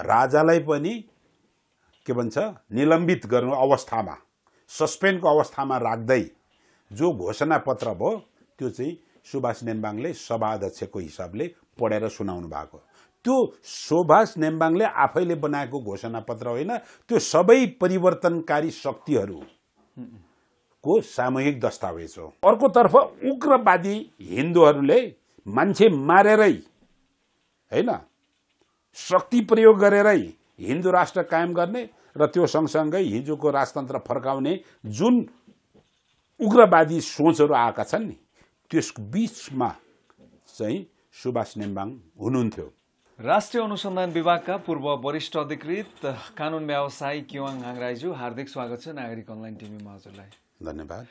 राजालाई पनि के भन्छ निलम्बित गर्नु अवस्थामा सस्पेन्डको अवस्थामा राख्दै जो घोषणापत्र भयो त्यो चाहिँ सुभाष नेम्बाङले सभा अध्यक्षको हिसाबले पढेर सुनाउनु भएको त्यो सुभाष नेम्बाङले आफैले बनाएको घोषणा पत्र होइन त्यो सबै परिवर्तनकारी शक्तिहरू को सामूहिक दस्तावेज हो अर्कोतर्फ उग्रवादी हिन्दूहरूले मान्छे मारेरै होइन शक्ति प्रयोग गरेरै हिन्दू राष्ट्र कायम गर्ने र त्यो सँगसँगै हिजोको राजतन्त्र फर्काउने जुन उग्रवादी सोचहरू आएका छन् नि त्यस बिचमा चाहिँ सुभाष नेम्बाङ हुनुहुन्थ्यो राष्ट्रिय अनुसन्धान विभागका पूर्व वरिष्ठ अधिकृत कानुन व्यवसायी केवाङ हाङराईज्यू हार्दिक स्वागत छ नागरिक अनलाइन टिभीमा हजुरलाई धन्यवाद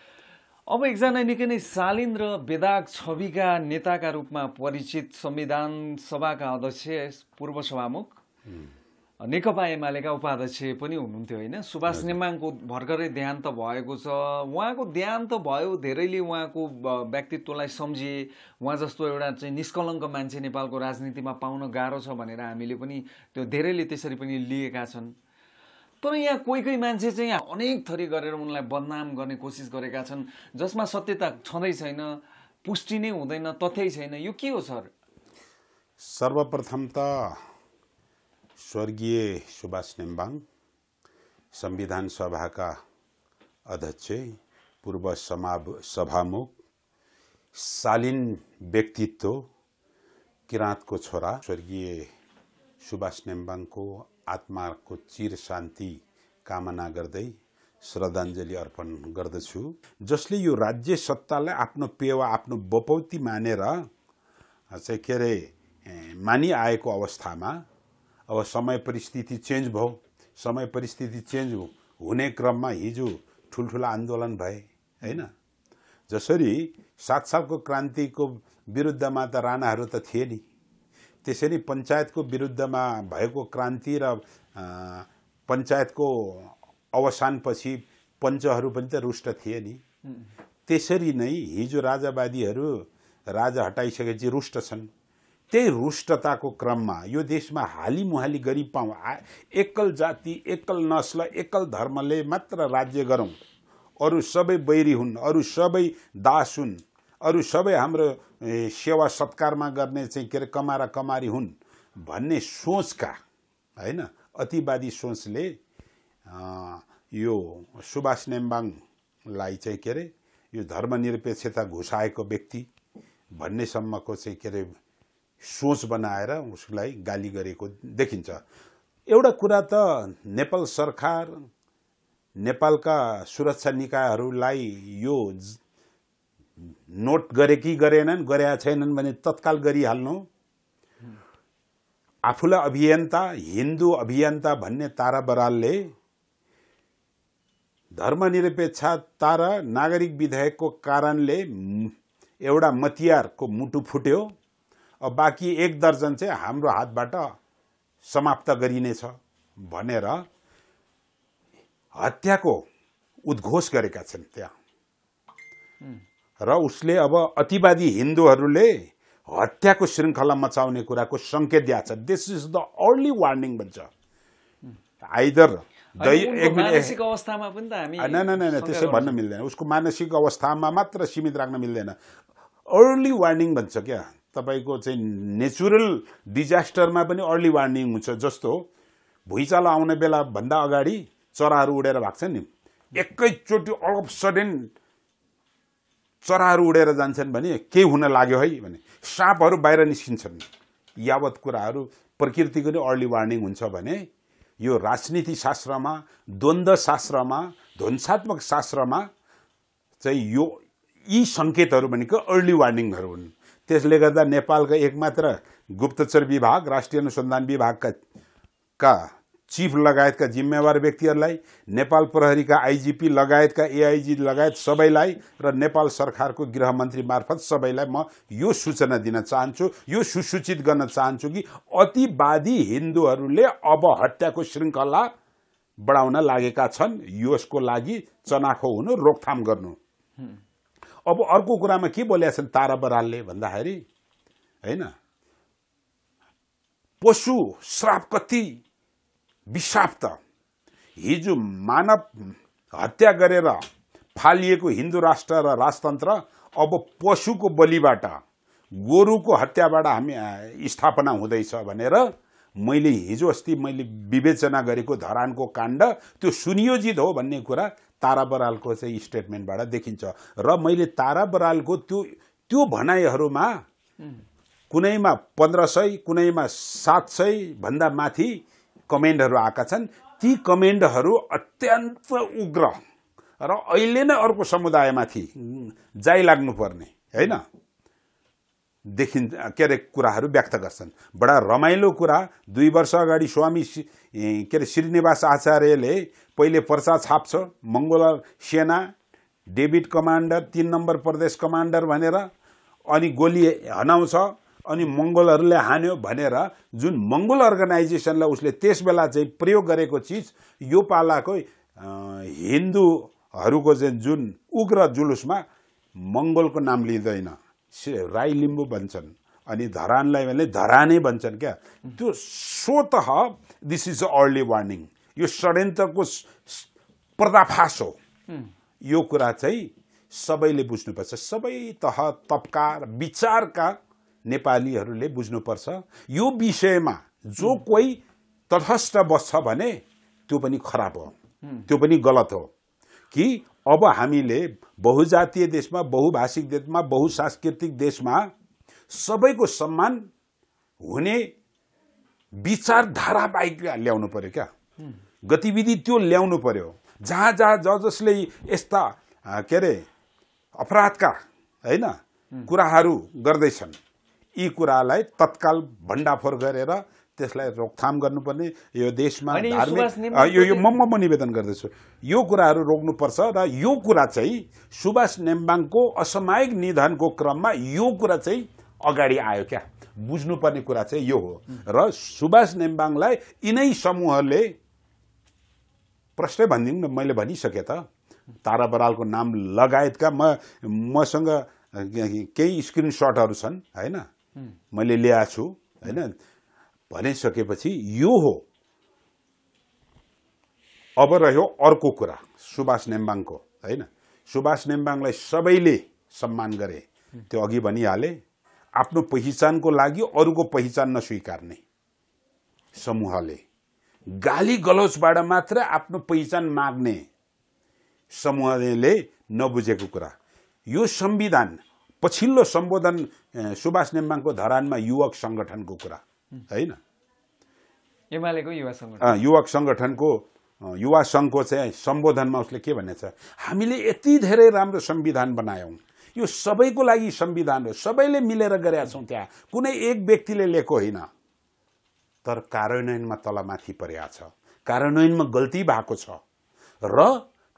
अब एकजना निकै नै शालीन र बेदाग छविका नेताका रूपमा परिचित संविधान सभाका अध्यक्ष पूर्व सभामुख नेकपा एमालेका उपाध्यक्ष पनि हुनुहुन्थ्यो होइन सुभाष नेमाङको भर्खरै देहान्त भएको छ उहाँको देहान्त भयो धेरैले उहाँको व्यक्तित्वलाई सम्झिए उहाँ जस्तो एउटा चाहिँ निष्कलङ्क मान्छे नेपालको राजनीतिमा पाउन गाह्रो छ भनेर हामीले पनि त्यो धेरैले त्यसरी पनि लिएका छन् तर यहाँ कोही कोही मान्छे चाहिँ यहाँ अनेक थरी गरेर उनलाई बदनाम गर्ने कोसिस गरेका छन् जसमा सत्यता छँदै छैन पुष्टि नै हुँदैन तथ्यै छैन यो के हो सर सर्वप्रथम त स्वर्गीय सुभाष नेम्बाङ संविधान सभाका अध्यक्ष पूर्व समा सभामुख शालीन व्यक्तित्व किराँतको छोरा स्वर्गीय सुभाष नेम्बाङको आत्माको चिर शान्ति कामना गर्दै श्रद्धाञ्जली अर्पण गर्दछु जसले यो राज्य सत्तालाई आफ्नो पेवा आफ्नो बपौती मानेर चाहिँ के अरे मानिआएको अवस्थामा अब समय परिस्थिति चेन्ज भयो समय परिस्थिति चेन्ज हुने क्रममा हिजो ठुल्ठुलो आन्दोलन भए होइन जसरी सात सालको क्रान्तिको विरुद्धमा त राणाहरू त थिए नि त्यसरी पञ्चायतको विरुद्धमा भएको क्रान्ति र पञ्चायतको अवसानपछि पञ्चहरू पनि त रुष्ट थिए नि त्यसरी नै हिजो राजावादीहरू राजा हटाइसकेपछि रुष्ट छन् त्यही रुष्टताको क्रममा यो देशमा हालीमुहाली गरी पाऊँ एकल जाति एकल नस्ल एकल धर्मले मात्र राज्य गरौँ अरू सबै बैरी हुन् अरू सबै दास हुन् अरू सबै हाम्रो सेवा सत्कारमा गर्ने चाहिँ के अरे कमारा कमारी हुन् भन्ने सोचका होइन अतिवादी सोचले यो सुभाष नेम्बाङलाई चाहिँ के अरे यो धर्मनिरपेक्षता घुसाएको व्यक्ति भन्नेसम्मको चाहिँ के अरे सोच बनाएर उसलाई गाली गरेको देखिन्छ एउटा कुरा त नेपाल सरकार नेपालका सुरक्षा निकायहरूलाई यो नोट गरे कि गरेनन् गरेका छैनन् भने तत्काल गरिहाल्नु आफूलाई अभियन्ता हिन्दू अभियन्ता भन्ने तारा बरालले धर्मनिरपेक्ष तारा नागरिक विधेयकको कारणले एउटा मतियारको मुटु फुट्यो अब बाँकी एक दर्जन चाहिँ हाम्रो हातबाट समाप्त गरिनेछ भनेर हत्याको उद्घोष गरेका छन् त्यहाँ र उसले अब अतिवादी हिन्दूहरूले हत्याको श्रृङ्खला मचाउने कुराको सङ्केत दिएको छ this is the early warning भन्छ आइदर अवस्थामा पनि न त्यसो भन्न मिल्दैन उसको मानसिक अवस्थामा मात्र सीमित राख्न मिल्दैन अर्ली वार्निङ भन्छ क्या तपाईँको चाहिँ नेचुरल डिजास्टरमा पनि अर्ली वार्निङ हुन्छ जस्तो भुइँचालो आउने बेलाभन्दा अगाडि चराहरू उडेर भएको छ नि एकैचोटि अल अफ सडेन चराहरू उडेर जान्छन् भने केही हुन लाग्यो है भने साँपहरू बाहिर निस्किन्छन् यावत कुराहरू प्रकृतिको नै अर्ली वार्निङ हुन्छ भने यो राजनीति शास्त्रमा द्वन्द्व शास्त्रमा ध्वंसात्मक शास्त्रमा चाहिँ यो यी सङ्केतहरू भनेको अर्ली वार्निङहरू हुन् त्यसले गर्दा नेपालका एकमात्र गुप्तचर विभाग राष्ट्रिय अनुसन्धान विभागका का चिफ लगायतका जिम्मेवार व्यक्तिहरूलाई नेपाल प्रहरीका आइजिपी लगायतका एआइजी लगायत सबैलाई र नेपाल सरकारको गृहमन्त्री मार्फत सबैलाई म यो सूचना दिन चाहन्छु यो सुसूचित गर्न चाहन्छु कि अतिवादी हिन्दूहरूले अब हत्याको श्रृङ्खला बढाउन लागेका छन् यसको लागि चनाखो हुनु रोकथाम गर्नु अब अर्को कुरामा के बोलेका छन् तारा बरालले भन्दाखेरि होइन पशु श्राप कति विषाप्त हिजो मानव हत्या गरेर फालिएको हिन्दू राष्ट्र र राजतन्त्र अब पशुको बलिबाट गोरुको हत्याबाट हामी स्थापना हुँदैछ भनेर मैले हिजो अस्ति मैले विवेचना गरेको धरानको काण्ड त्यो सुनियोजित हो भन्ने कुरा तारा बरालको चाहिँ स्टेटमेन्टबाट देखिन्छ र मैले तारा बरालको त्यो त्यो भनाइहरूमा कुनैमा पन्ध्र सय कुनैमा सात सयभन्दा माथि कमेन्टहरू आएका छन् ती कमेन्टहरू अत्यन्त उग्र र अहिले नै अर्को समुदायमाथि जाइ लाग्नुपर्ने होइन देखि के अरे कुराहरू व्यक्त गर्छन् बडा रमाइलो कुरा दुई वर्ष अगाडि स्वामी के अरे श्रीनिवास आचार्यले पहिले पर्चा छाप्छ मङ्गोलर सेना डेभिड कमान्डर तिन नम्बर प्रदेश कमान्डर भनेर अनि गोली हनाउँछ अनि मङ्गोलहरूले हान्यो भनेर जुन मङ्गोल अर्गनाइजेसनलाई उसले त्यस बेला चाहिँ प्रयोग गरेको चिज यो पालाको हिन्दूहरूको चाहिँ जुन उग्र जुलुसमा मङ्गोलको नाम लिँदैन राई लिम्बू भन्छन् अनि धरानलाई भने धरानै भन्छन् क्या त्यो स्वत this is a early warning यो षड्यन्त्रको पर्दाफास हो यो कुरा चाहिँ सबैले बुझ्नुपर्छ सबै तह र विचारका नेपालीहरूले बुझ्नुपर्छ यो विषयमा जो कोही तटस्थ बस्छ भने त्यो पनि खराब हो त्यो पनि गलत हो कि अब हामीले बहुजातीय देशमा बहुभाषिक देशमा बहुसांस्कृतिक देशमा सबैको सम्मान हुने विचारधारा बाहेक ल्याउनु पर्यो क्या गतिविधि त्यो ल्याउनु पर्यो जहाँ जहाँ ज जसले यस्ता के अरे अपराधका होइन कुराहरू गर्दैछन् यी कुरालाई तत्काल भण्डाफोर गरेर त्यसलाई रोकथाम गर्नुपर्ने यो देशमा धार्मिक यो यो म म निवेदन गर्दछु यो कुराहरू रोक्नुपर्छ र यो कुरा चाहिँ सुभाष नेम्बाङको असामायिक निधनको क्रममा यो कुरा चाहिँ अगाडि आयो क्या बुझ्नुपर्ने कुरा चाहिँ यो हो र सुभाष नेम्बाङलाई यिनै समूहले प्रश्नै भनिदिउँ न मैले भनिसकेँ त तारा बरालको नाम लगायतका म मसँग केही स्क्रिनसटहरू छन् होइन मैले ल्याएको छु होइन भनिसकेपछि यो हो अब रह्यो अर्को कुरा सुभाष नेम्बाङको होइन सुभाष नेम्बाङलाई सबैले सम्मान गरे त्यो अघि भनिहाले आफ्नो पहिचानको लागि अरूको पहिचान नस्वीकार्ने समूहले गाली गलोचबाट मात्र आफ्नो पहिचान माग्ने समूहले नबुझेको कुरा यो संविधान पछिल्लो सम्बोधन सुभाष नेम्बाङको धरानमा युवक सङ्गठनको कुरा होइन एमालेको युवा सङ्गठन युवक सङ्गठनको युवा सङ्घको चाहिँ सम्बोधनमा उसले के भनेछ हामीले यति धेरै राम्रो संविधान बनायौँ यो सबैको लागि संविधान हो सबैले मिलेर गरेका छौँ त्यहाँ कुनै एक व्यक्तिले लिएको होइन तर कार्यान्वयनमा तलमाथि परेको छ कार्यान्वयनमा गल्ती भएको छ र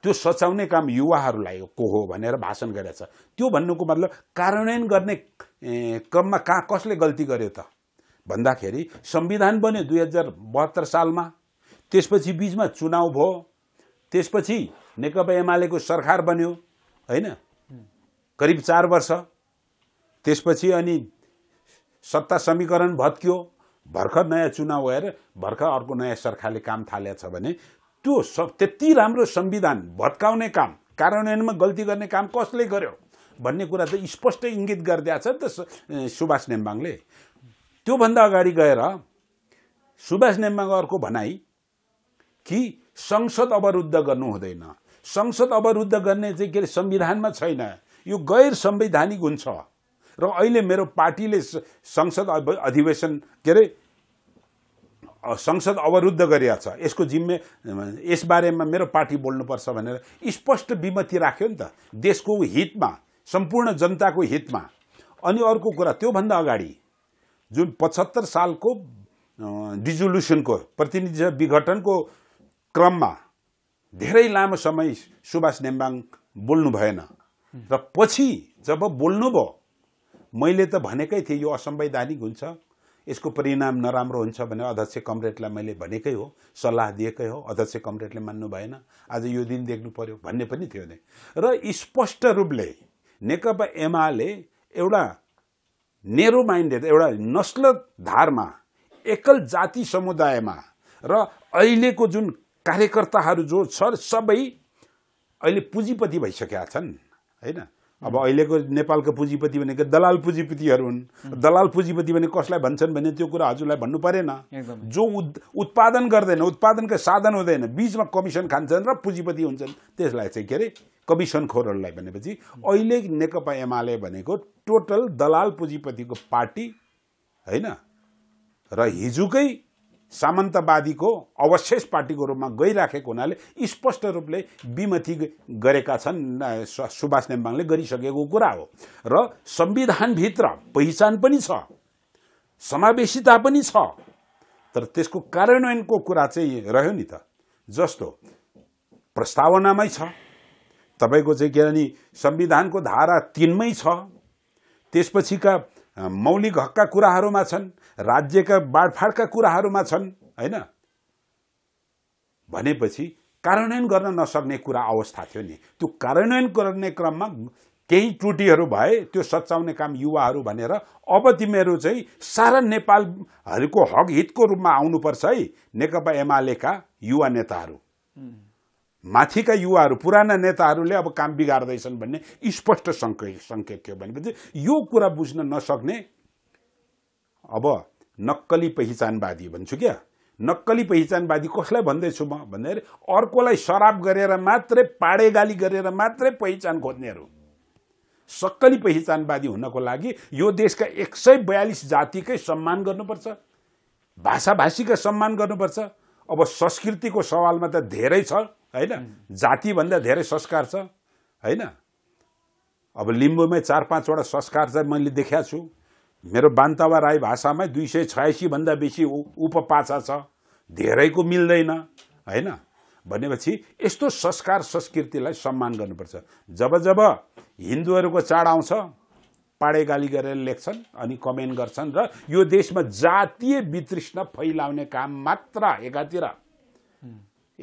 त्यो सचाउने काम युवाहरूलाई को हो भनेर भाषण गरेछ त्यो भन्नुको मतलब कार्यान्वयन गर्ने क्रममा कहाँ कसले गल्ती गर्यो त भन्दाखेरि संविधान बन्यो दुई हजार बहत्तर सालमा त्यसपछि बिचमा चुनाव भयो त्यसपछि नेकपा एमालेको सरकार बन्यो होइन करिब चार वर्ष त्यसपछि अनि सत्ता समीकरण भत्कियो भर्खर नयाँ चुनाव भएर भर्खर अर्को नयाँ सरकारले काम थालेछ भने त्यो सब त्यति राम्रो संविधान भत्काउने काम कार्यान्वयनमा गल्ती गर्ने काम कसले गर्यो भन्ने कुरा त स्पष्ट इङ्गित गरिदिएको छ त सुभाष नेम्बाङले त्योभन्दा अगाडि गएर सुभाष नेम्बाङ अर्को भनाइ कि संसद अवरुद्ध गर्नु हुँदैन संसद अवरुद्ध गर्ने चाहिँ के अरे संविधानमा छैन यो गैर संवैधानिक हुन्छ र अहिले मेरो पार्टीले संसद अधिवेशन के अरे संसद अवरुद्ध गरिरहेको छ यसको जिम्मे यसबारेमा मेरो पार्टी बोल्नुपर्छ भनेर स्पष्ट विमति राख्यो नि त देशको हितमा सम्पूर्ण जनताको हितमा अनि अर्को कुरा त्योभन्दा अगाडि जुन पचहत्तर सालको डिजोल्युसनको प्रतिनिधि विघटनको क्रममा धेरै लामो समय सुभाष नेम्बाङ बोल्नु भएन र पछि जब बोल्नुभयो मैले त भनेकै थिएँ यो असंवैधानिक हुन्छ यसको परिणाम नराम्रो हुन्छ भने अध्यक्ष कमरेडलाई मैले भनेकै हो सल्लाह दिएकै हो अध्यक्ष कमरेडले मान्नु भएन आज यो दिन देख्नु पर्यो भन्ने पनि थियो नै र स्पष्ट रूपले नेकपा एमाले एउटा नेरो माइन्डेड एउटा नस्ल धारमा एकल जाति समुदायमा र अहिलेको जुन कार्यकर्ताहरू जो छ सबै अहिले पुँजीपति भइसकेका छन् होइन अब अहिलेको नेपालको पुँजीपति भनेको दलाल पुँजीपतिहरू हुन् दलाल पुँजीपति भने कसलाई भन्छन् भने त्यो कुरा हजुरलाई भन्नु परेन जो उत्पादन गर्दैन उत्पादनको साधन हुँदैन बिचमा कमिसन खान्छन् र पुँजीपति हुन्छन् त्यसलाई चाहिँ के अरे कमिसन खोरहरूलाई भनेपछि अहिले नेकपा एमाले भनेको टोटल दलाल पुँजीपतिको पार्टी होइन र हिजोकै सामन्तवादीको अवशेष पार्टीको रूपमा गइराखेको हुनाले स्पष्ट रूपले विमति गरेका छन् सुभाष नेम्बाङले गरिसकेको कुरा हो र संविधानभित्र पहिचान पनि छ समावेशिता पनि छ तर त्यसको कार्यान्वयनको कुरा चाहिँ रह्यो नि त जस्तो प्रस्तावनामै छ तपाईँको चाहिँ के नि संविधानको धारा तिनमै छ त्यसपछिका मौलिक हकका कुराहरूमा छन् राज्यका बाँडफाँडका कुराहरूमा छन् होइन भनेपछि कार्यान्वयन गर्न नसक्ने कुरा अवस्था थियो नि त्यो कार्यान्वयन गर्ने क्रममा केही त्रुटिहरू भए त्यो सच्चाउने काम युवाहरू भनेर अब तिमीहरू चाहिँ सारा नेपालहरूको हक हितको रूपमा आउनुपर्छ है नेकपा एमालेका युवा नेताहरू माथिका युवाहरू पुराना नेताहरूले अब काम बिगार्दैछन् भन्ने स्पष्ट सङ्केत सङ्केत थियो भनेपछि यो कुरा बुझ्न नसक्ने अब नक्कली पहिचानवादी भन्छु क्या नक्कली पहिचानवादी कसलाई भन्दैछु म भन्दाखेरि अर्कोलाई शराब गरेर मात्रै पाडे गाली गरेर मात्रै पहिचान खोज्नेहरू सक्कली पहिचानवादी हुनको लागि यो देशका एक सय बयालिस जातिकै सम्मान गर्नुपर्छ भाषाभाषीकै सम्मान गर्नुपर्छ अब संस्कृतिको सवालमा त धेरै छ होइन जातिभन्दा धेरै संस्कार छ होइन अब लिम्बूमै चार पाँचवटा संस्कार चाहिँ मैले देखाएको छु मेरो बान्तावा राई भाषामै दुई सय छयासीभन्दा बेसी उपपाछा छ धेरैको मिल्दैन होइन भनेपछि यस्तो संस्कार संस्कृतिलाई सम्मान गर्नुपर्छ जब जब हिन्दूहरूको चाड आउँछ पाडे गाली गरेर लेख्छन् अनि कमेन्ट गर्छन् र यो देशमा जातीय वितृष्ण फैलाउने काम मात्र एकातिर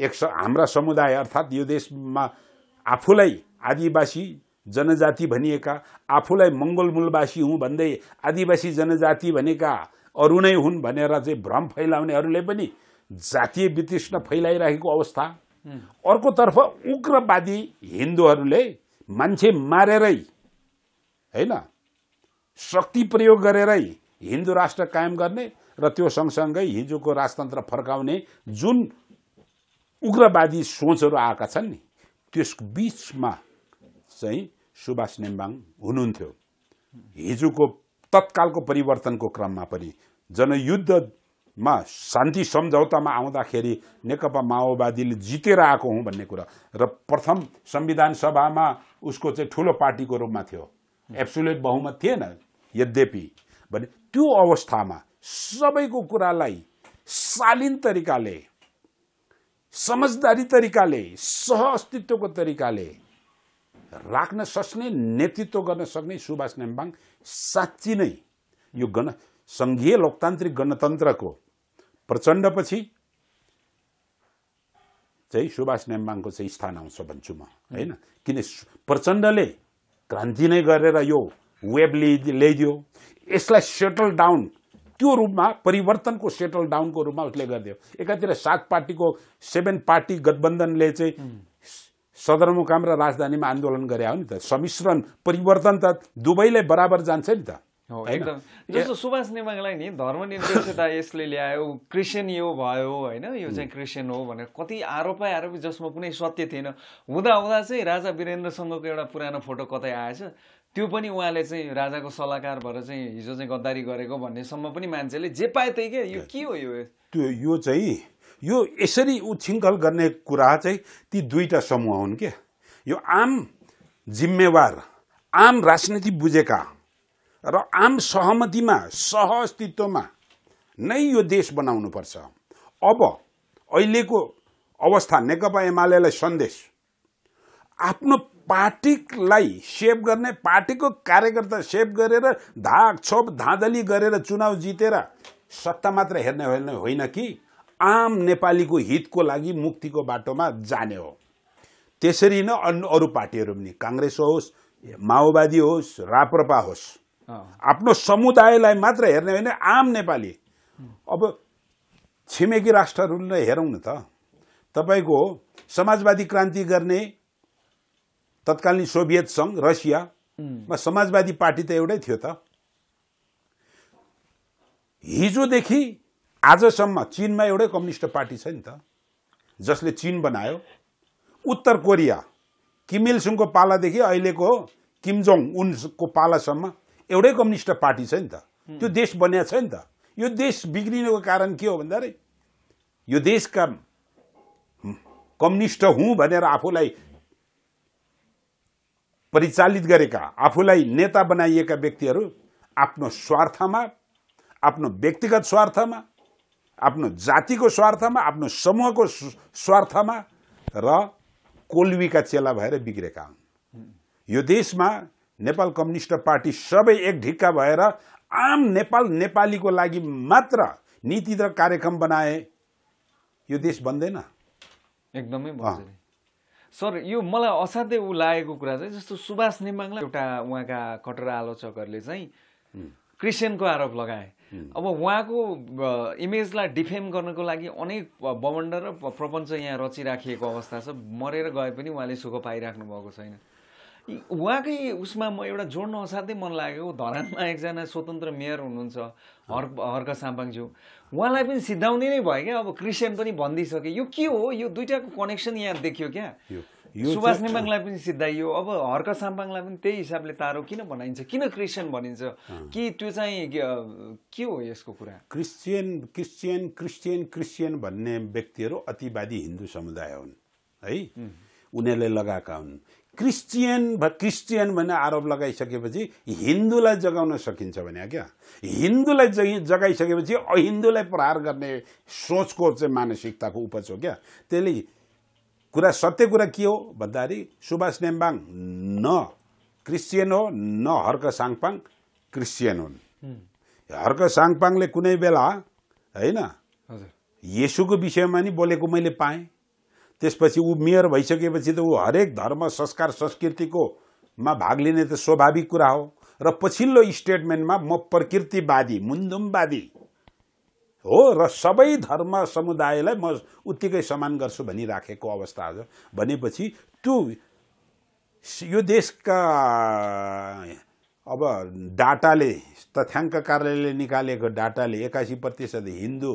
एक स हाम्रा समुदाय अर्थात् यो देशमा आफूलाई आदिवासी जनजाति भनिएका आफूलाई मङ्गोल मूलवासी हुँ भन्दै आदिवासी जनजाति भनेका अरू नै हुन् भनेर चाहिँ भ्रम फैलाउनेहरूले पनि जातीय वितृष्ण फैलाइराखेको अवस्था अर्कोतर्फ उग्रवादी हिन्दूहरूले मान्छे मारेरै होइन शक्ति प्रयोग गरेरै हिन्दू राष्ट्र कायम गर्ने र त्यो सँगसँगै हिजोको राजतन्त्र फर्काउने जुन उग्रवादी सोचहरू आएका छन् नि त्यस बिचमा चाहिँ सुभाष नेम्बाङ हुनुहुन्थ्यो हिजोको तत्कालको परिवर्तनको क्रममा पनि जनयुद्धमा शान्ति सम्झौतामा आउँदाखेरि नेकपा माओवादीले जितेर आएको हुँ भन्ने कुरा र प्रथम संविधान सभामा उसको चाहिँ ठुलो पार्टीको रूपमा थियो एब्सुलेट बहुमत थिएन यद्यपि भने त्यो अवस्थामा सबैको कुरालाई शालीन तरिकाले समझदारी तरिकाले सह अस्तित्वको तरिकाले राख्न सक्ने नेतृत्व गर्न सक्ने सुभाष नेम्बाङ साँच्ची नै यो गण सङ्घीय लोकतान्त्रिक गणतन्त्रको प्रचण्डपछि चाहिँ सुभाष नेम्बाङको चाहिँ स्थान आउँछ भन्छु म होइन किन प्रचण्डले क्रान्ति नै गरेर यो वेब ल्याइदियो यसलाई सेटल डाउन त्यो रूपमा परिवर्तनको सेटल डाउनको रूपमा उसले गरिदियो एकातिर सात पार्टीको सेभेन पार्टी गठबन्धनले चाहिँ सदरमुकाम र राजधानीमा आन्दोलन गरे हो नि त सम्मिश्रण परिवर्तन त दुवैले बराबर जान्छ नि त एकदम जस्तो सुभाष नेमाङलाई नि धर्मनिरपेक्षता यसले ल्यायो क्रिस्चियन यो भयो होइन यो चाहिँ क्रिस्चियन हो भनेर कति आरोप आरोप जसमा कुनै सत्य थिएन हुँदा हुँदा चाहिँ राजा वीरेन्द्रसँगको एउटा पुरानो फोटो कतै आएछ त्यो पनि उहाँले चाहिँ राजाको सल्लाहकार भएर चाहिँ हिजो चाहिँ गद्दारी गरेको भन्नेसम्म पनि मान्छेले जे पाए त्यही क्या यो के हो यो त्यो यो चाहिँ यो यसरी उछिङ्कल गर्ने कुरा चाहिँ ती दुईवटा समूह हुन् क्या यो आम जिम्मेवार आम राजनीति बुझेका र आम सहमतिमा सह अस्तित्वमा नै यो देश बनाउनु पर्छ अब अहिलेको अवस्था नेकपा एमालेलाई सन्देश आफ्नो पार्टीलाई सेभ गर्ने पार्टीको कार्यकर्ता सेभ गरेर धाक छोप धाँधली गरेर चुनाव जितेर सत्ता मात्र हेर्ने होइन होइन कि आम नेपालीको हितको लागि मुक्तिको बाटोमा जाने हो त्यसरी नै अन्य अरू पार्टीहरू पनि काङ्ग्रेस होस् माओवादी होस् राप्रपा होस् आफ्नो समुदायलाई मात्र हेर्ने होइन आम नेपाली अब छिमेकी राष्ट्रहरूलाई हेरौँ न त तपाईँको समाजवादी क्रान्ति गर्ने तत्कालीन सोभियत सङ्घ रसियामा समाजवादी पार्टी त एउटै थियो त हिजोदेखि आजसम्म चिनमा एउटै कम्युनिस्ट पार्टी छ नि त जसले चिन बनायो उत्तर कोरिया किमिलसुङको पालादेखि अहिलेको किमजोङ उनको पालासम्म एउटै कम्युनिस्ट पार्टी छ नि त त्यो देश बनिया छ नि त यो देश बिग्रिनुको कारण के हो भन्दाखेरि यो देशका कम्युनिस्ट हुँ भनेर आफूलाई परिचालित गरेका आफूलाई नेता बनाइएका व्यक्तिहरू आफ्नो स्वार्थमा आफ्नो व्यक्तिगत स्वार्थमा आफ्नो जातिको स्वार्थमा आफ्नो समूहको स्वार्थमा र कोल्वीका चेला भएर बिग्रेका हुन् यो देशमा नेपाल कम्युनिस्ट पार्टी सबै एक ढिक्का भएर आम नेपाल नेपालीको लागि मात्र नीति र कार्यक्रम बनाए यो देश बन्दैन एकदमै सर यो मलाई असाध्यै ऊ लागेको कुरा चाहिँ जस्तो सुभाष नेमाङलाई एउटा उहाँका कटरा आलोचकहरूले चाहिँ क्रिस्चियनको आरोप लगाए अब उहाँको इमेजलाई डिफेम गर्नको लागि अनेक बमण्ड र प्रपञ्च यहाँ रचिराखिएको अवस्था छ मरेर गए पनि उहाँले सुख पाइराख्नु भएको छैन उहाँकै उसमा म एउटा जोड्न असाध्यै मन लागेको धरानमा एकजना स्वतन्त्र मेयर हुनुहुन्छ हर हर्क साम्पाङज्यू उहाँलाई पनि सिद्धाउने नै भयो क्या अब क्रिस्चियन पनि भनिदिइसक्यो यो के हो यो दुइटाको कनेक्सन यहाँ देखियो क्या सुभाष निम्बाङलाई पनि सिद्धाइयो अब हर्क साम्बाङलाई पनि त्यही हिसाबले तारो किन बनाइन्छ किन क्रिस्चियन भनिन्छ कि त्यो चाहिँ के हो यसको कुरा क्रिस्चियन क्रिस्चियन क्रिस्चियन क्रिस्चियन भन्ने व्यक्तिहरू अतिवादी हिन्दू समुदाय हुन् है उनीहरूले लगाएका हुन् क्रिस्चियन भ क्रिस्चियन भन्ने आरोप लगाइसकेपछि हिन्दूलाई जगाउन सकिन्छ भने क्या हिन्दूलाई जगि जगाइसकेपछि अहिन्दूलाई प्रहार गर्ने सोचको चाहिँ मानसिकताको उपज हो क्या त्यसले कुरा सत्य कुरा के हो भन्दाखेरि सुभाष नेम्बाङ न क्रिस्चियन हो न हर्क साङपाङ क्रिस्चियन हुन् हर्क साङपाङले कुनै बेला होइन यसुको विषयमा नि बोलेको मैले पाएँ त्यसपछि ऊ मेयर भइसकेपछि त ऊ हरेक धर्म संस्कार संस्कृतिकोमा भाग लिने त स्वाभाविक कुरा हो र पछिल्लो स्टेटमेन्टमा म प्रकृतिवादी मुन्दुमवादी हो र सबै धर्म समुदायलाई म उत्तिकै समान गर्छु भनिराखेको अवस्था आज भनेपछि त्यो यो देशका अब डाटाले तथ्याङ्क कार्यालयले निकालेको डाटाले एक्कासी प्रतिशत हिन्दू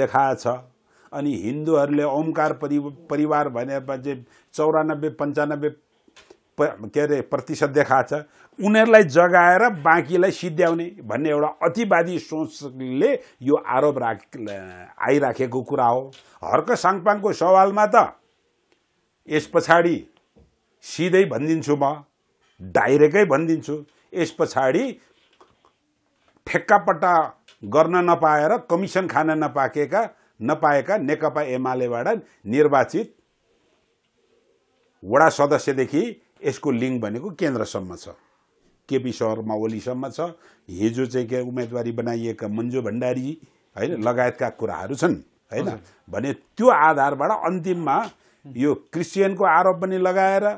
देखाएछ अनि हिन्दूहरूले ओमकार परि परिवार भनेपछि चौरानब्बे पन्चानब्बे के अरे प्रतिशत देखाएको छ उनीहरूलाई जगाएर बाँकीलाई सिद्ध्याउने भन्ने एउटा अतिवादी सोचले यो आरोप राख आइराखेको कुरा हो हर्क साङपाङको सवालमा त यस पछाडि सिधै भनिदिन्छु म डाइरेक्टै भनिदिन्छु यस पछाडि ठेक्कापट्टा गर्न नपाएर कमिसन खान नपाकेका नपाएका नेकपा एमालेबाट निर्वाचित वडा सदस्यदेखि यसको लिङ्क भनेको केन्द्रसम्म छ केपी शर्मा ओलीसम्म छ हिजो चाहिँ के उम्मेदवारी बनाइएका मन्जु भण्डारी होइन लगायतका कुराहरू छन् होइन भने त्यो आधारबाट अन्तिममा यो क्रिस्चियनको आरोप पनि लगाएर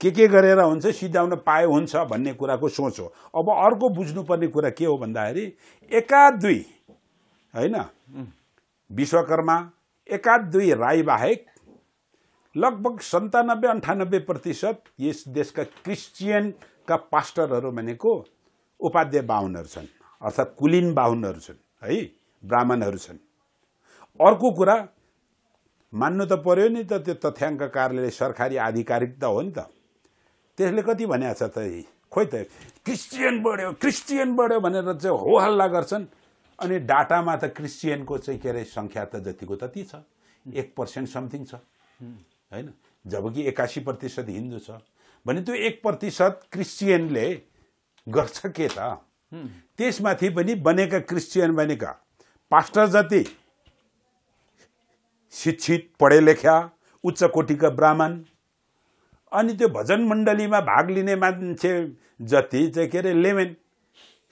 के के गरेर हुन्छ सिध्याउन पाए हुन्छ भन्ने कुराको सोच हो अब अर्को बुझ्नुपर्ने कुरा के हो भन्दाखेरि एका दुई होइन विश्वकर्मा एकाध दुई राई बाहेक लगभग सन्तानब्बे अन्ठानब्बे प्रतिशत यस देशका क्रिस्चियनका पास्टरहरू भनेको उपाध्याय बाहुनहरू छन् अर्थात् कुलिन बाहुनहरू छन् है ब्राह्मणहरू छन् अर्को कुरा मान्नु त पर्यो नि त त्यो तथ्याङ्क कार्यालय सरकारी आधिकारिक त हो नि त त्यसले कति भनेको छ त खोइ त क्रिस्चियन बढ्यो क्रिस्चियन बढ्यो भनेर चाहिँ हो हल्ला गर्छन् अनि डाटामा त क्रिस्चियनको चाहिँ के अरे सङ्ख्या त जतिको त ती छ एक पर्सेन्ट समथिङ छ होइन जबकि एक्कासी प्रतिशत हिन्दू छ भने त्यो एक प्रतिशत क्रिस्चियनले गर्छ के त त्यसमाथि पनि बनेका क्रिस्चियन बनेका पास्टर जति शिक्षित पढे लेख्या उच्च कोटिका ब्राह्मण अनि त्यो भजन मण्डलीमा भाग लिने मान्छे जति चाहिँ के अरे लेमेन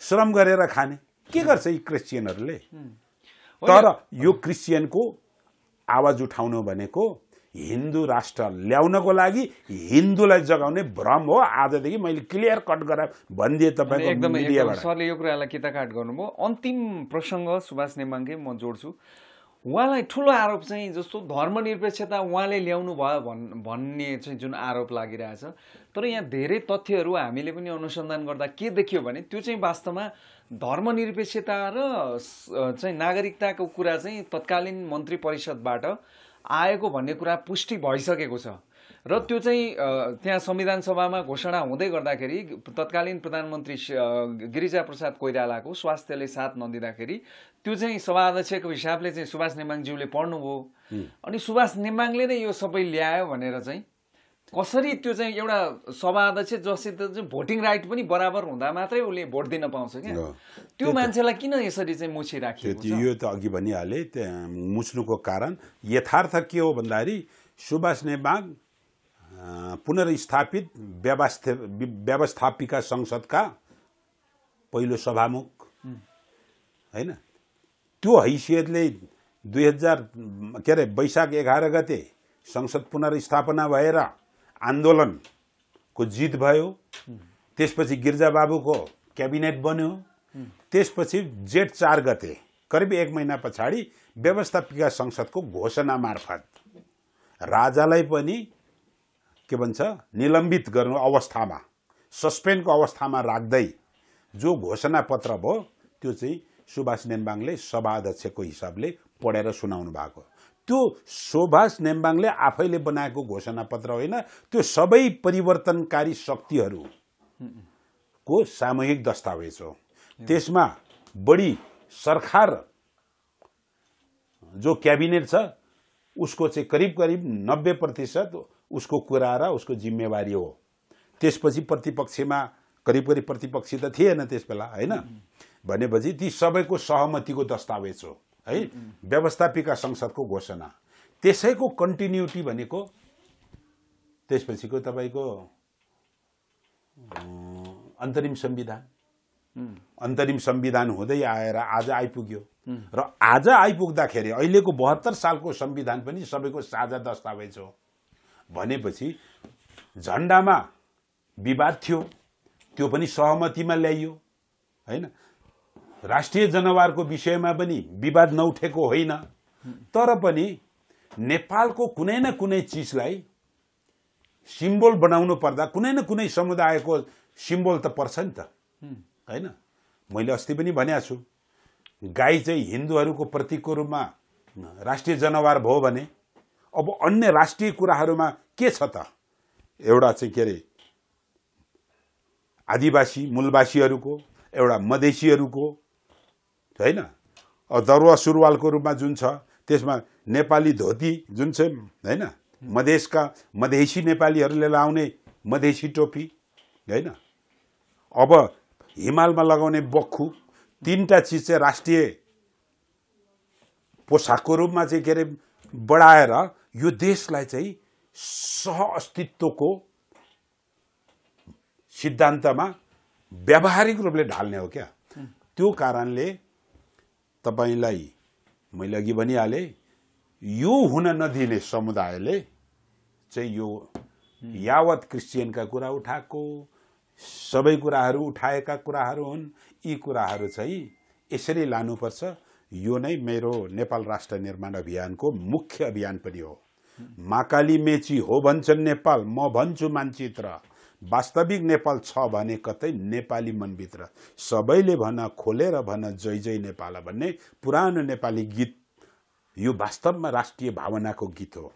श्रम गरेर खाने के गर्छ यी क्रिस्चियनहरूले तर यो क्रिस्चियनको आवाज उठाउनु भनेको हिन्दू राष्ट्र ल्याउनको लागि हिन्दूलाई जगाउने भ्रम हो आजदेखि मैले क्लियर कट गरेर भनिदिएँ तपाईँ एकदमै सरले यो कुरालाई काट गर्नुभयो अन्तिम प्रसङ्ग सुभाष नेमाङकै म जोड्छु उहाँलाई ठुलो आरोप चाहिँ जस्तो धर्मनिरपेक्षता उहाँले ल्याउनु भयो भन् भन्ने चाहिँ जुन आरोप लागिरहेछ तर यहाँ धेरै तथ्यहरू हामीले पनि अनुसन्धान गर्दा के देखियो भने त्यो चाहिँ वास्तवमा धर्मनिरपेक्षता र चाहिँ नागरिकताको कुरा चाहिँ तत्कालीन मन्त्री परिषदबाट आएको भन्ने कुरा पुष्टि भइसकेको छ र त्यो चाहिँ त्यहाँ संविधान सभामा घोषणा हुँदै गर्दाखेरि तत्कालीन प्रधानमन्त्री गिरिजा प्रसाद कोइरालाको स्वास्थ्यले साथ नदिँदाखेरि त्यो चाहिँ सभा अध्यक्षको हिसाबले चाहिँ सुभाष नेमाङज्यूले पढ्नुभयो अनि सुभाष नेमाङले नै यो सबै ल्यायो भनेर चाहिँ कसरी त्यो चाहिँ एउटा सभा अध्यक्ष जसित चाहिँ भोटिङ राइट पनि बराबर हुँदा मात्रै उसले भोट दिन पाउँछ क्या त्यो मान्छेलाई किन यसरी चाहिँ मुछी राखिएको यो त अघि भनिहालेँ त्यहाँ मुछ्नुको कारण यथार्थ के हो भन्दाखेरि सुभाष नेमाग पुनर्स्थापित व्यवस्था व्यवस्थापिका संसदका पहिलो सभामुख होइन त्यो हैसियतले दुई हजार के अरे वैशाख एघार गते संसद पुनर्स्थापना भएर आन्दोलनको जित भयो त्यसपछि गिर्जाबाबुको क्याबिनेट बन्यो त्यसपछि जेठ चार गते करिब एक महिना पछाडि व्यवस्थापिका संसदको घोषणा मार्फत राजालाई पनि के भन्छ निलम्बित गर्नु अवस्थामा सस्पेन्डको अवस्थामा राख्दै जो घोषणा पत्र भयो त्यो चाहिँ सुभाष नेम्बाङले सभा अध्यक्षको हिसाबले पढेर सुनाउनु भएको त्यो सुभाष नेम्बाङले आफैले बनाएको घोषणा पत्र होइन त्यो सबै परिवर्तनकारी शक्तिहरू सामूहिक दस्तावेज हो त्यसमा बढी सरकार जो क्याबिनेट छ उसको चाहिँ करिब करिब नब्बे प्रतिशत उसको कुरा र उसको जिम्मेवारी हो त्यसपछि प्रतिपक्षमा करिब करिब प्रतिपक्षी त थिएन त्यस बेला होइन भनेपछि ती सबैको सहमतिको दस्तावेज हो है व्यवस्थापिका संसदको घोषणा त्यसैको कन्टिन्युटी भनेको त्यसपछिको तपाईँको अन्तरिम संविधान अन्तरिम संविधान हुँदै आएर आज आइपुग्यो र आज आइपुग्दाखेरि अहिलेको बहत्तर सालको संविधान पनि सबैको साझा दस्तावेज हो भनेपछि झन्डामा विवाद थियो त्यो पनि सहमतिमा ल्याइयो होइन राष्ट्रिय जनावरको विषयमा पनि विवाद नउठेको होइन तर पनि नेपालको कुनै न कुनै चिजलाई सिम्बोल बनाउनु पर्दा कुनै न कुनै समुदायको सिम्बोल त पर्छ नि त होइन मैले अस्ति पनि भनेको छु गाई चाहिँ हिन्दूहरूको प्रतीकको रूपमा राष्ट्रिय जनावर भयो भने अब अन्य राष्ट्रिय कुराहरूमा के छ त एउटा चाहिँ के अरे आदिवासी मूलवासीहरूको एउटा मधेसीहरूको होइन दरुवा सुरुवालको रूपमा जुन छ त्यसमा नेपाली धोती जुन चाहिँ होइन मधेसका मधेसी नेपालीहरूले लाउने मधेसी टोपी होइन अब हिमालमा लगाउने बक्खु तिनवटा चिज चाहिँ राष्ट्रिय पोसाकको रूपमा चाहिँ के अरे बढाएर यो देशलाई चाहिँ सह अस्तित्वको सिद्धान्तमा व्यावहारिक रूपले ढाल्ने हो क्या त्यो कारणले तपाईँलाई मैले अघि भनिहालेँ यो हुन नदिने समुदायले चाहिँ यो यावत क्रिस्चियनका कुरा उठाएको सबै कुराहरू उठाएका कुराहरू हुन् यी कुराहरू चाहिँ यसरी लानुपर्छ यो नै मेरो नेपाल राष्ट्र निर्माण अभियानको मुख्य अभियान पनि हो माकाली मेची हो भन्छन् नेपाल म भन्छु मानचित्र वास्तविक नेपाल छ भने कतै नेपाली मनभित्र सबैले भन खोलेर भन जय जय नेपाल भन्ने पुरानो नेपाली गीत यो वास्तवमा राष्ट्रिय भावनाको गीत हो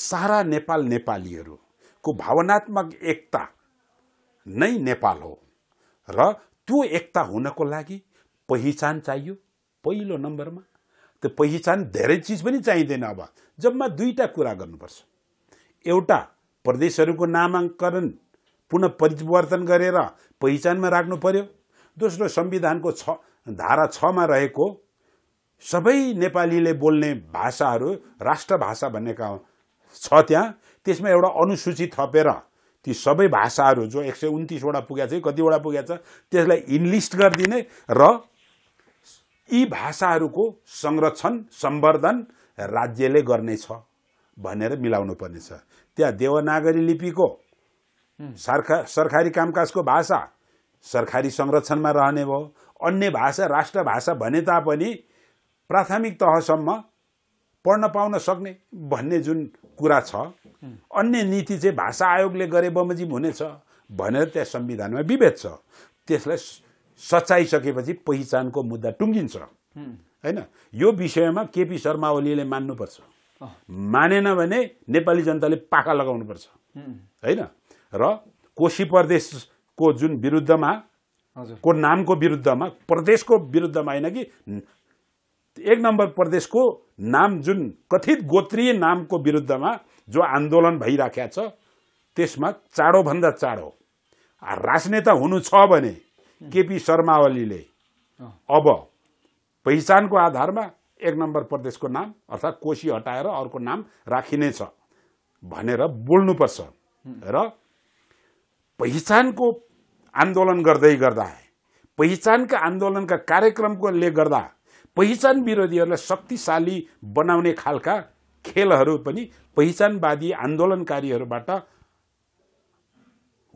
सारा नेपाल नेपालीहरूको भावनात्मक एकता नै नेपाल हो र त्यो एकता हुनको लागि पहिचान चाहियो पहिलो नम्बरमा त्यो पहिचान धेरै चिज पनि चाहिँदैन अब जम्मा दुईवटा कुरा गर्नुपर्छ एउटा प्रदेशहरूको नामाङ्करण पुनः परिवर्तन गरेर पहिचानमा राख्नु पर्यो दोस्रो संविधानको छ धारा छमा रहेको सबै नेपालीले बोल्ने भाषाहरू राष्ट्रभाषा भन्नेका छ त्यहाँ त्यसमा एउटा अनुसूची थपेर ती सबै भाषाहरू जो एक सय उन्तिसवटा पुगेको छ कतिवटा पुगेको छ त्यसलाई इन्लिस्ट गरिदिने र यी भाषाहरूको संरक्षण सम्वर्धन राज्यले गर्नेछ भनेर मिलाउनु पर्नेछ त्यहाँ देवनागरी लिपिको सरकार सरकारी कामकाजको भाषा सरकारी संरक्षणमा रहने भयो अन्य भाषा राष्ट्र भाषा भने तापनि प्राथमिक तहसम्म पढ्न पाउन सक्ने भन्ने जुन कुरा छ अन्य नीति चाहिँ भाषा आयोगले गरे बमोजिम हुनेछ भनेर त्यहाँ संविधानमा विभेद छ त्यसलाई सचाइसकेपछि पहिचानको मुद्दा टुङ्गिन्छ होइन यो विषयमा केपी शर्मा ओलीले मान्नुपर्छ मानेन भने नेपाली जनताले पाका लगाउनुपर्छ होइन र कोशी प्रदेशको जुन विरुद्धमा को नामको विरुद्धमा प्रदेशको विरुद्धमा होइन कि एक नम्बर प्रदेशको नाम जुन कथित गोत्रीय नामको विरुद्धमा जो आन्दोलन भइराखेको छ त्यसमा चाँडोभन्दा चाँडो राजनेता हुनु छ भने केपी शर्मा ओलीले अब पहिचानको आधारमा एक नम्बर प्रदेशको नाम अर्थात् कोशी हटाएर अर्को नाम राखिनेछ भनेर बोल्नुपर्छ र पहिचानको आन्दोलन गर्दै गर्दा पहिचानका आन्दोलनका कार्यक्रमकोले गर्दा पहिचान विरोधीहरूलाई शक्तिशाली बनाउने खालका खेलहरू पनि पहिचानवादी आन्दोलनकारीहरूबाट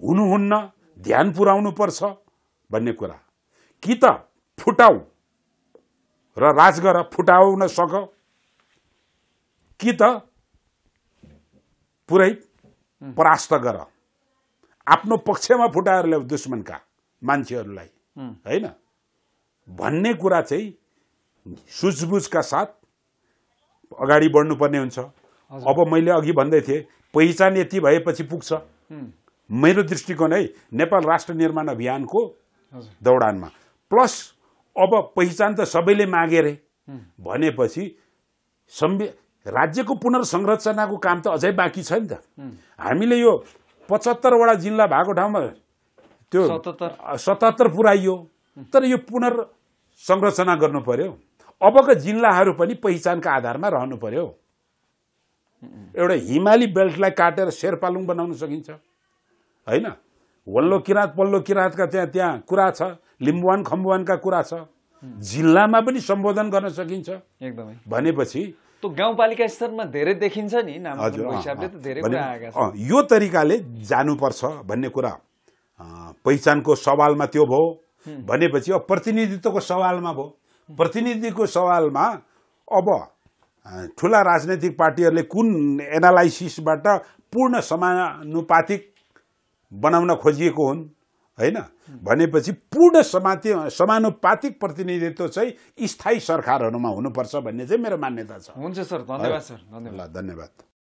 हुनुहुन्न ध्यान पर्छ भन्ने कुरा कि त फुटाउ र राज गर फुटाउन सक कि त पुरै परास्त गर आफ्नो पक्षमा फुटाएर ल्याऊ दुश्मनका मान्छेहरूलाई होइन भन्ने कुरा चाहिँ सुझबुझका साथ अगाडि बढ्नुपर्ने हुन्छ अब मैले अघि भन्दै थिएँ पहिचान यति भएपछि पुग्छ मेरो दृष्टिकोण है नेपाल राष्ट्र निर्माण अभियानको दौडानमा प्लस अब पहिचान त सबैले मागे रे भनेपछि संवि राज्यको पुनर्संरचनाको काम त अझै बाँकी छ नि त हामीले यो पचहत्तरवटा जिल्ला भएको ठाउँमा त्यो सतहत्तर पुऱ्याइयो तर यो पुनर्संरचना गर्नु पर्यो अबका जिल्लाहरू पनि पहिचानका आधारमा रहनु पर्यो एउटा हिमाली बेल्टलाई काटेर शेरपालुङ बनाउन सकिन्छ होइन वल्लो किराँत पल्लो किराँतका त्यहाँ त्यहाँ कुरा छ लिम्बुवान खम्बुवानका कुरा छ जिल्लामा पनि सम्बोधन गर्न सकिन्छ एकदमै भनेपछि गाउँपालिका स्तरमा धेरै देखिन्छ नि हिसाबले त धेरै कुरा आएका छ यो तरिकाले जानुपर्छ भन्ने कुरा पहिचानको सवालमा त्यो भयो भनेपछि अब प्रतिनिधित्वको सवालमा भयो प्रतिनिधिको सवालमा अब ठुला राजनैतिक पार्टीहरूले कुन एनालाइसिसबाट पूर्ण समानुपातिक बनाउन खोजिएको हुन् होइन भनेपछि पूर्ण समाति समानुपातिक प्रतिनिधित्व चाहिँ स्थायी सरकारहरूमा हुनुपर्छ भन्ने चाहिँ मेरो मान्यता छ हुन्छ सर धन्यवाद सर धन्यवाद धन्यवाद